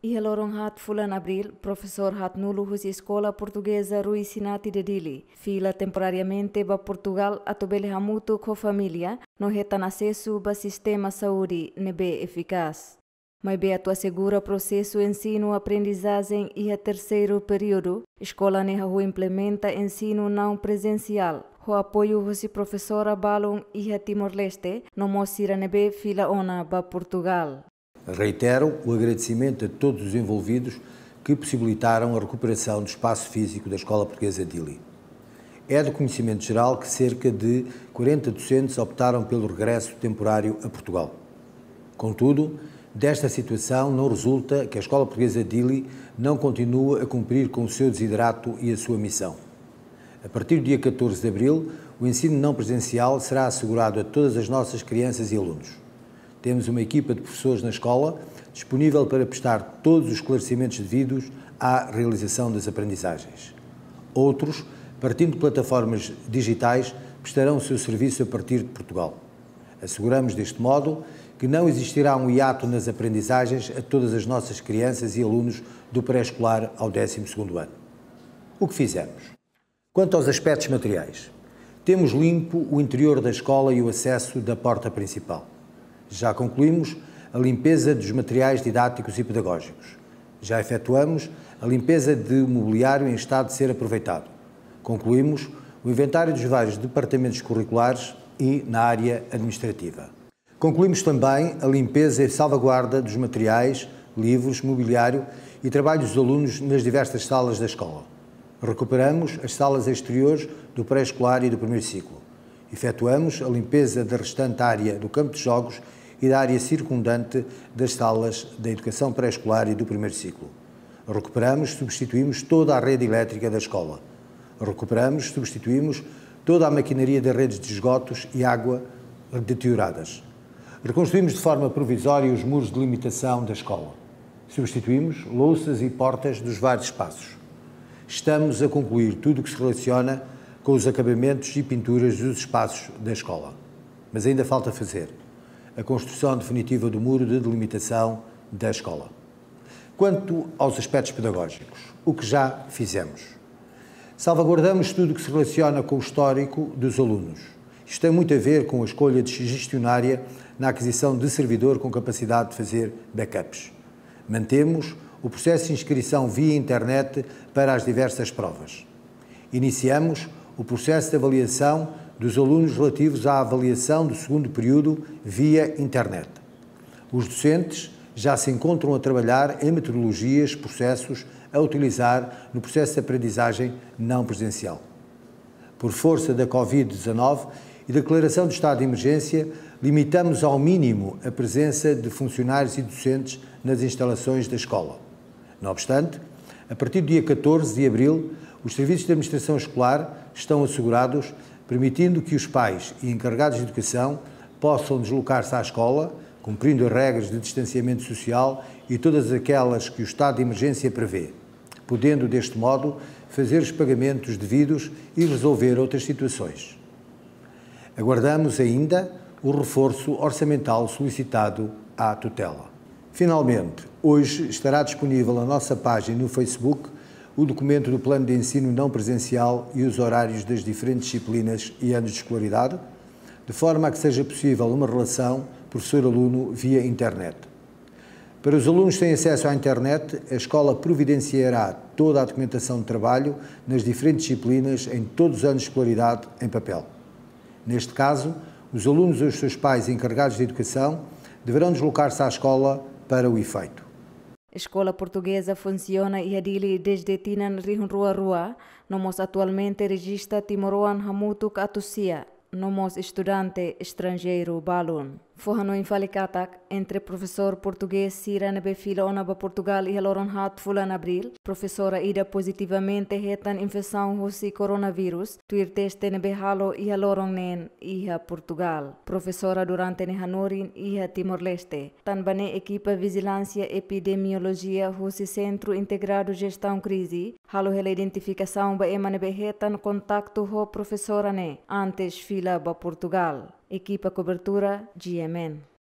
Ihaloron hat fulan abril, professor hat nulo hus escola portuguesa Rui Sinati de Dili. Fila temporariamente ba Portugal a tobele hamutu co família, no retan acesso ba sistema saúde nebe eficaz. Mas tua segura processo ensino aprendizagem e a terceiro período, escola neha rua implementa ensino não presencial. O apoio hoje professora balung e a Timor-Leste, no Mocira Nebe, fila ona ba Portugal. Reitero o agradecimento a todos os envolvidos que possibilitaram a recuperação do espaço físico da Escola Portuguesa Dili. É do conhecimento geral que cerca de 40 docentes optaram pelo regresso temporário a Portugal. Contudo, desta situação não resulta que a Escola Portuguesa Dili não continue a cumprir com o seu desiderato e a sua missão. A partir do dia 14 de abril, o ensino não presencial será assegurado a todas as nossas crianças e alunos. Temos uma equipa de professores na escola disponível para prestar todos os esclarecimentos devidos à realização das aprendizagens. Outros, partindo de plataformas digitais, prestarão o seu serviço a partir de Portugal. Asseguramos deste modo que não existirá um hiato nas aprendizagens a todas as nossas crianças e alunos do pré-escolar ao 12º ano. O que fizemos? Quanto aos aspectos materiais, temos limpo o interior da escola e o acesso da porta principal. Já concluímos a limpeza dos materiais didáticos e pedagógicos. Já efetuamos a limpeza de mobiliário em estado de ser aproveitado. Concluímos o inventário dos vários departamentos curriculares e na área administrativa. Concluímos também a limpeza e salvaguarda dos materiais, livros, mobiliário e trabalho dos alunos nas diversas salas da escola. Recuperamos as salas exteriores do pré-escolar e do primeiro ciclo. Efetuamos a limpeza da restante área do campo de jogos e da área circundante das salas da educação pré-escolar e do primeiro ciclo. Recuperamos, substituímos toda a rede elétrica da escola. Recuperamos, substituímos toda a maquinaria das redes de esgotos e água deterioradas. Reconstruímos de forma provisória os muros de limitação da escola. Substituímos louças e portas dos vários espaços. Estamos a concluir tudo o que se relaciona com os acabamentos e pinturas dos espaços da escola. Mas ainda falta fazer a construção definitiva do muro de delimitação da escola. Quanto aos aspectos pedagógicos, o que já fizemos? Salvaguardamos tudo o que se relaciona com o histórico dos alunos. Isto tem muito a ver com a escolha de gestionária na aquisição de servidor com capacidade de fazer backups. Mantemos o processo de inscrição via internet para as diversas provas. Iniciamos o processo de avaliação dos alunos relativos à avaliação do segundo período via internet. Os docentes já se encontram a trabalhar em metodologias, processos a utilizar no processo de aprendizagem não presencial. Por força da Covid-19 e da declaração do estado de emergência, limitamos ao mínimo a presença de funcionários e docentes nas instalações da escola. Não obstante, a partir do dia 14 de abril, os serviços de administração escolar estão assegurados permitindo que os pais e encarregados de educação possam deslocar-se à escola, cumprindo as regras de distanciamento social e todas aquelas que o estado de emergência prevê, podendo, deste modo, fazer os pagamentos devidos e resolver outras situações. Aguardamos ainda o reforço orçamental solicitado à tutela. Finalmente, hoje estará disponível a nossa página no Facebook o documento do plano de ensino não presencial e os horários das diferentes disciplinas e anos de escolaridade, de forma a que seja possível uma relação professor-aluno via internet. Para os alunos que têm acesso à internet, a escola providenciará toda a documentação de trabalho nas diferentes disciplinas em todos os anos de escolaridade em papel. Neste caso, os alunos ou os seus pais encarregados de educação deverão deslocar-se à escola para o efeito. A escola portuguesa funciona e adili desde Tinan Rua Rua. Nomos atualmente registra Timoroan Hamutuk Atusia. Nomos estudante estrangeiro Balun. Forra no Falicatac, entre professor português Sirana Befila Onaba Portugal e Heloron Hat Fulan Abril, professora Ida positivamente retan infecção Rossi coronavírus, tuir teste nebe halo e Heloron Nen, Iha Portugal, professora durante Nehanorin, Iha Timor-Leste, tambane equipa vigilância epidemiologia Rossi Centro Integrado Gestão Crise, halo hela identificação ba emanebe retan contacto ho professora ne, antes fila ba Portugal equipa cobertura GMN.